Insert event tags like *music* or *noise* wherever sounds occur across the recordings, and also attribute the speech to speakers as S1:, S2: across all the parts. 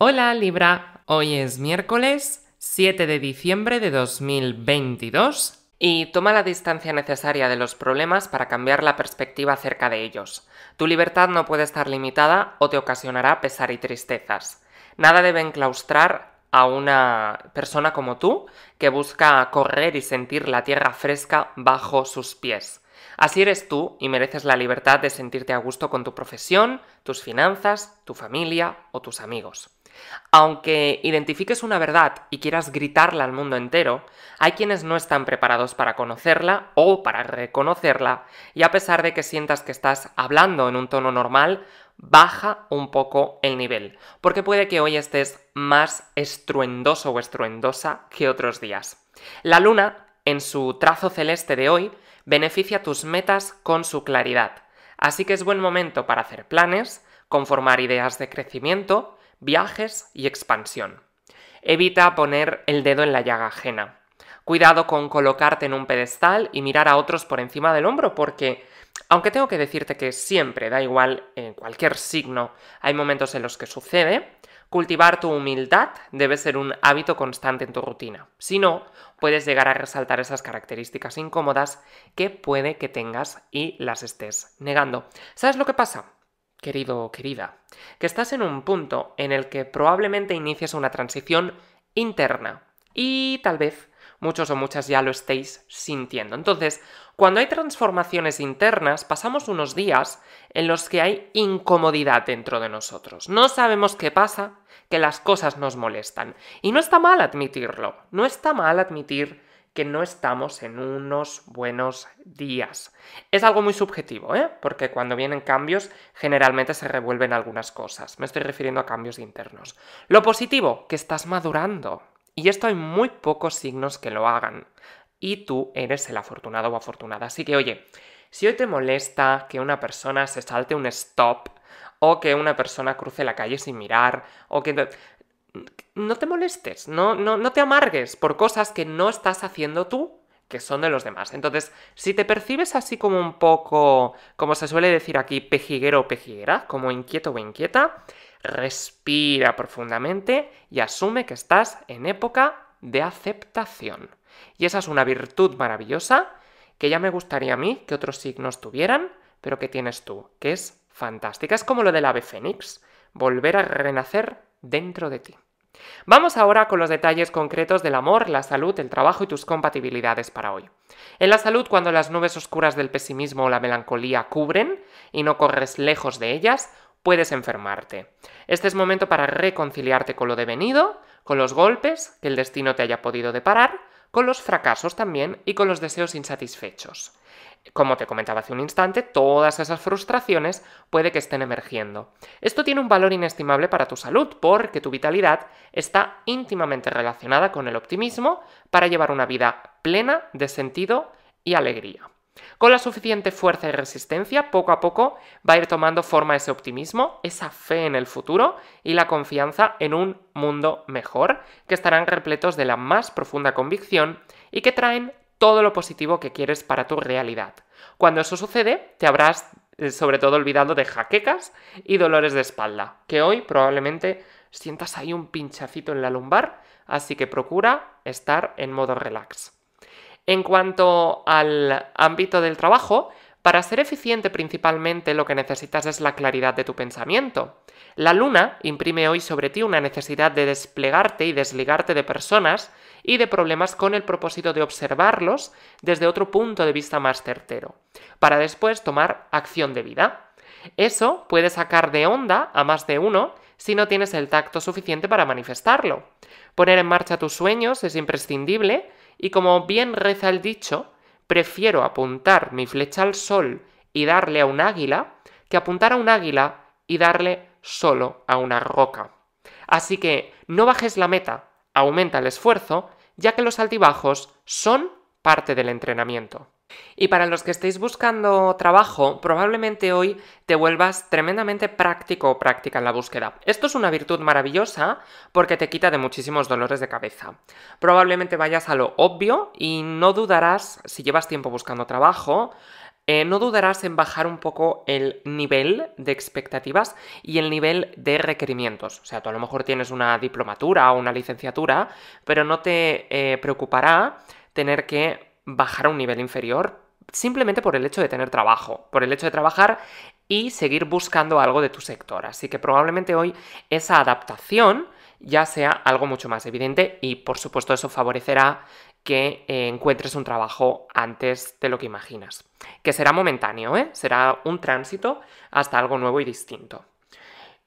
S1: Hola Libra, hoy es miércoles 7 de diciembre de 2022 y toma la distancia necesaria de los problemas para cambiar la perspectiva acerca de ellos. Tu libertad no puede estar limitada o te ocasionará pesar y tristezas. Nada debe enclaustrar a una persona como tú que busca correr y sentir la tierra fresca bajo sus pies. Así eres tú y mereces la libertad de sentirte a gusto con tu profesión, tus finanzas, tu familia o tus amigos. Aunque identifiques una verdad y quieras gritarla al mundo entero, hay quienes no están preparados para conocerla o para reconocerla, y a pesar de que sientas que estás hablando en un tono normal, baja un poco el nivel, porque puede que hoy estés más estruendoso o estruendosa que otros días. La luna, en su trazo celeste de hoy, beneficia tus metas con su claridad, así que es buen momento para hacer planes, conformar ideas de crecimiento, viajes y expansión. Evita poner el dedo en la llaga ajena. Cuidado con colocarte en un pedestal y mirar a otros por encima del hombro porque, aunque tengo que decirte que siempre, da igual en cualquier signo, hay momentos en los que sucede, cultivar tu humildad debe ser un hábito constante en tu rutina. Si no, puedes llegar a resaltar esas características incómodas que puede que tengas y las estés negando. ¿Sabes lo que pasa? querido o querida, que estás en un punto en el que probablemente inicias una transición interna y tal vez muchos o muchas ya lo estéis sintiendo. Entonces, cuando hay transformaciones internas, pasamos unos días en los que hay incomodidad dentro de nosotros. No sabemos qué pasa, que las cosas nos molestan. Y no está mal admitirlo, no está mal admitir que no estamos en unos buenos días. Es algo muy subjetivo, ¿eh? porque cuando vienen cambios generalmente se revuelven algunas cosas. Me estoy refiriendo a cambios internos. Lo positivo, que estás madurando. Y esto hay muy pocos signos que lo hagan. Y tú eres el afortunado o afortunada. Así que oye, si hoy te molesta que una persona se salte un stop, o que una persona cruce la calle sin mirar, o que no te molestes, no, no, no, te amargues por cosas que no estás haciendo tú que son de los demás. Entonces, si te percibes así como un poco, como se suele decir aquí, pejiguero o pejiguera, como inquieto o inquieta, respira profundamente y asume que estás en época de aceptación. Y esa es una virtud maravillosa que ya me gustaría a mí que otros signos tuvieran, pero que tienes tú, que es fantástica. Es como lo del ave fénix, volver a renacer dentro de ti. Vamos ahora con los detalles concretos del amor, la salud, el trabajo y tus compatibilidades para hoy. En la salud, cuando las nubes oscuras del pesimismo o la melancolía cubren y no corres lejos de ellas, puedes enfermarte. Este es momento para reconciliarte con lo devenido, con los golpes que el destino te haya podido deparar, con los fracasos también y con los deseos insatisfechos. Como te comentaba hace un instante, todas esas frustraciones puede que estén emergiendo. Esto tiene un valor inestimable para tu salud porque tu vitalidad está íntimamente relacionada con el optimismo para llevar una vida plena de sentido y alegría. Con la suficiente fuerza y resistencia, poco a poco va a ir tomando forma ese optimismo, esa fe en el futuro y la confianza en un mundo mejor, que estarán repletos de la más profunda convicción y que traen todo lo positivo que quieres para tu realidad. Cuando eso sucede, te habrás eh, sobre todo olvidado de jaquecas y dolores de espalda, que hoy probablemente sientas ahí un pinchacito en la lumbar, así que procura estar en modo relax. En cuanto al ámbito del trabajo, para ser eficiente principalmente lo que necesitas es la claridad de tu pensamiento. La luna imprime hoy sobre ti una necesidad de desplegarte y desligarte de personas y de problemas con el propósito de observarlos desde otro punto de vista más certero, para después tomar acción de vida. Eso puede sacar de onda a más de uno si no tienes el tacto suficiente para manifestarlo. Poner en marcha tus sueños es imprescindible y como bien reza el dicho, prefiero apuntar mi flecha al sol y darle a un águila que apuntar a un águila y darle solo a una roca. Así que no bajes la meta, aumenta el esfuerzo, ya que los altibajos son parte del entrenamiento. Y para los que estéis buscando trabajo, probablemente hoy te vuelvas tremendamente práctico o práctica en la búsqueda. Esto es una virtud maravillosa porque te quita de muchísimos dolores de cabeza. Probablemente vayas a lo obvio y no dudarás, si llevas tiempo buscando trabajo, eh, no dudarás en bajar un poco el nivel de expectativas y el nivel de requerimientos. O sea, tú a lo mejor tienes una diplomatura o una licenciatura, pero no te eh, preocupará tener que bajar a un nivel inferior simplemente por el hecho de tener trabajo, por el hecho de trabajar y seguir buscando algo de tu sector. Así que probablemente hoy esa adaptación ya sea algo mucho más evidente y por supuesto eso favorecerá que eh, encuentres un trabajo antes de lo que imaginas, que será momentáneo, ¿eh? será un tránsito hasta algo nuevo y distinto.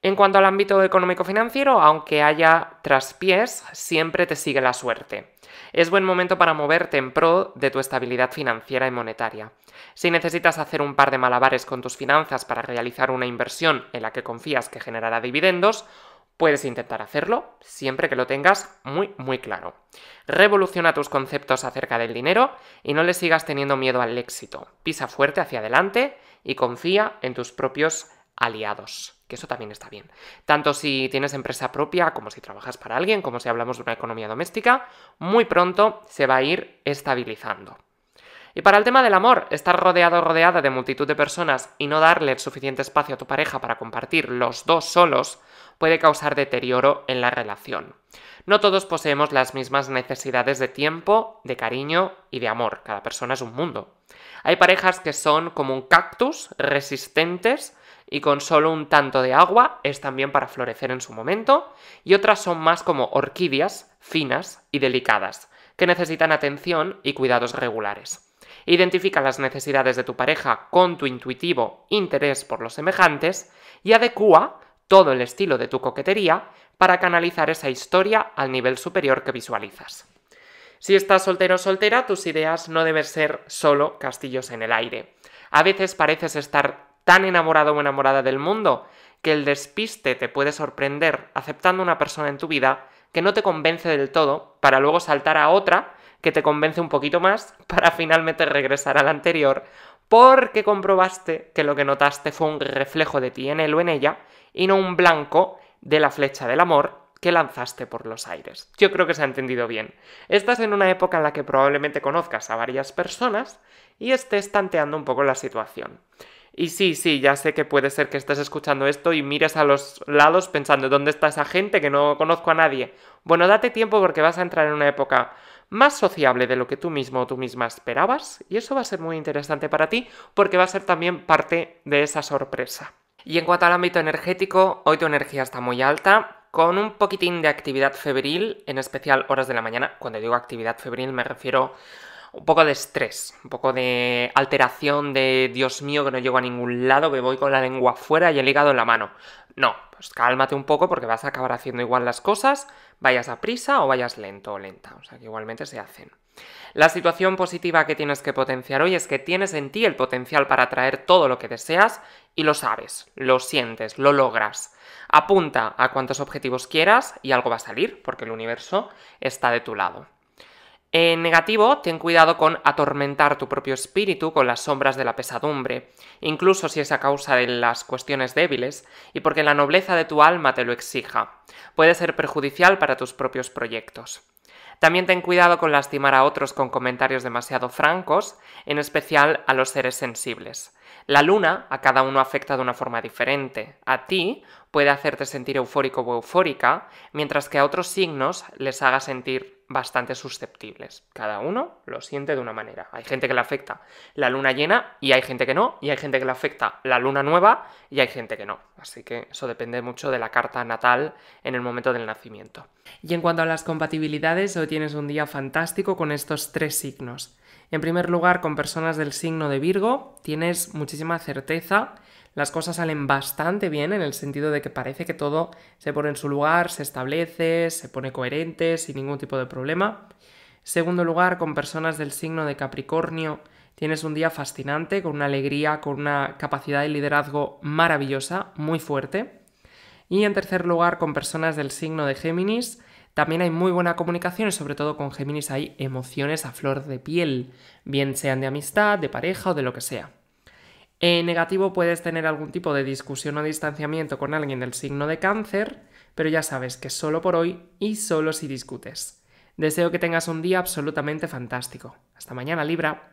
S1: En cuanto al ámbito económico-financiero, aunque haya traspiés, siempre te sigue la suerte. Es buen momento para moverte en pro de tu estabilidad financiera y monetaria. Si necesitas hacer un par de malabares con tus finanzas para realizar una inversión en la que confías que generará dividendos, Puedes intentar hacerlo siempre que lo tengas muy, muy claro. Revoluciona tus conceptos acerca del dinero y no le sigas teniendo miedo al éxito. Pisa fuerte hacia adelante y confía en tus propios aliados, que eso también está bien. Tanto si tienes empresa propia como si trabajas para alguien, como si hablamos de una economía doméstica, muy pronto se va a ir estabilizando. Y para el tema del amor, estar rodeado o rodeada de multitud de personas y no darle el suficiente espacio a tu pareja para compartir los dos solos puede causar deterioro en la relación. No todos poseemos las mismas necesidades de tiempo, de cariño y de amor. Cada persona es un mundo. Hay parejas que son como un cactus, resistentes, y con solo un tanto de agua es también para florecer en su momento, y otras son más como orquídeas, finas y delicadas, que necesitan atención y cuidados regulares. Identifica las necesidades de tu pareja con tu intuitivo interés por los semejantes y adecúa todo el estilo de tu coquetería para canalizar esa historia al nivel superior que visualizas. Si estás soltero o soltera, tus ideas no deben ser solo castillos en el aire. A veces pareces estar tan enamorado o enamorada del mundo que el despiste te puede sorprender aceptando una persona en tu vida que no te convence del todo para luego saltar a otra que te convence un poquito más *laughs* para finalmente regresar a la anterior porque comprobaste que lo que notaste fue un reflejo de ti en él o en ella y no un blanco de la flecha del amor que lanzaste por los aires. Yo creo que se ha entendido bien. Estás en una época en la que probablemente conozcas a varias personas y estés tanteando un poco la situación. Y sí, sí, ya sé que puede ser que estés escuchando esto y mires a los lados pensando dónde está esa gente que no conozco a nadie. Bueno, date tiempo porque vas a entrar en una época más sociable de lo que tú mismo o tú misma esperabas y eso va a ser muy interesante para ti porque va a ser también parte de esa sorpresa. Y en cuanto al ámbito energético, hoy tu energía está muy alta, con un poquitín de actividad febril, en especial horas de la mañana. Cuando digo actividad febril me refiero un poco de estrés, un poco de alteración de Dios mío que no llego a ningún lado, que voy con la lengua fuera y el hígado en la mano. No, pues cálmate un poco porque vas a acabar haciendo igual las cosas, vayas a prisa o vayas lento o lenta, o sea que igualmente se hacen. La situación positiva que tienes que potenciar hoy es que tienes en ti el potencial para atraer todo lo que deseas y lo sabes, lo sientes, lo logras. Apunta a cuantos objetivos quieras y algo va a salir porque el universo está de tu lado. En negativo, ten cuidado con atormentar tu propio espíritu con las sombras de la pesadumbre, incluso si es a causa de las cuestiones débiles y porque la nobleza de tu alma te lo exija. Puede ser perjudicial para tus propios proyectos. También ten cuidado con lastimar a otros con comentarios demasiado francos, en especial a los seres sensibles. La luna a cada uno afecta de una forma diferente. A ti puede hacerte sentir eufórico o eufórica, mientras que a otros signos les haga sentir bastante susceptibles. Cada uno lo siente de una manera. Hay gente que le afecta la luna llena y hay gente que no, y hay gente que le afecta la luna nueva y hay gente que no. Así que eso depende mucho de la carta natal en el momento del nacimiento. Y en cuanto a las compatibilidades, hoy tienes un día fantástico con estos tres signos. En primer lugar, con personas del signo de Virgo, tienes muchísima certeza las cosas salen bastante bien en el sentido de que parece que todo se pone en su lugar, se establece, se pone coherente, sin ningún tipo de problema. Segundo lugar, con personas del signo de Capricornio, tienes un día fascinante, con una alegría, con una capacidad de liderazgo maravillosa, muy fuerte. Y en tercer lugar, con personas del signo de Géminis, también hay muy buena comunicación y sobre todo con Géminis hay emociones a flor de piel, bien sean de amistad, de pareja o de lo que sea. En negativo puedes tener algún tipo de discusión o distanciamiento con alguien del signo de cáncer, pero ya sabes que solo por hoy y solo si discutes. Deseo que tengas un día absolutamente fantástico. Hasta mañana, Libra.